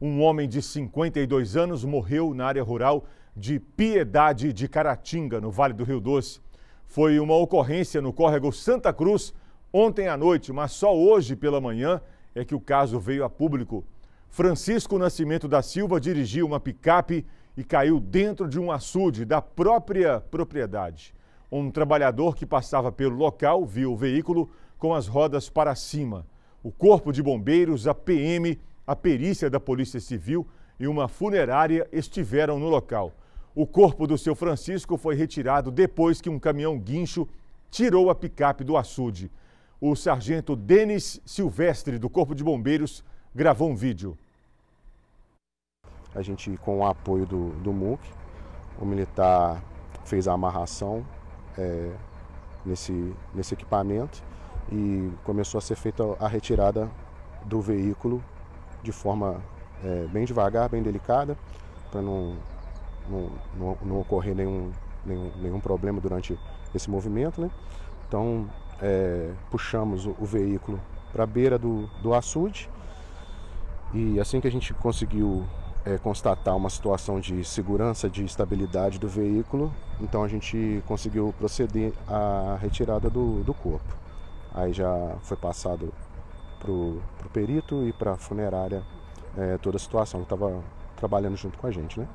Um homem de 52 anos morreu na área rural de Piedade de Caratinga, no Vale do Rio Doce. Foi uma ocorrência no córrego Santa Cruz ontem à noite, mas só hoje pela manhã é que o caso veio a público. Francisco Nascimento da Silva dirigiu uma picape e caiu dentro de um açude da própria propriedade. Um trabalhador que passava pelo local viu o veículo com as rodas para cima. O Corpo de Bombeiros, a PM a perícia da Polícia Civil e uma funerária estiveram no local. O corpo do seu Francisco foi retirado depois que um caminhão guincho tirou a picape do açude. O sargento Denis Silvestre, do Corpo de Bombeiros, gravou um vídeo. A gente, com o apoio do, do MUC, o militar fez a amarração é, nesse, nesse equipamento e começou a ser feita a retirada do veículo de forma é, bem devagar, bem delicada, para não, não, não, não, ocorrer nenhum, nenhum, nenhum problema durante esse movimento. Né? Então, é, puxamos o, o veículo para a beira do, do açude e assim que a gente conseguiu é, constatar uma situação de segurança, de estabilidade do veículo, então a gente conseguiu proceder à retirada do, do corpo. Aí já foi passado para o perito e para a funerária é, toda a situação que estava trabalhando junto com a gente, né?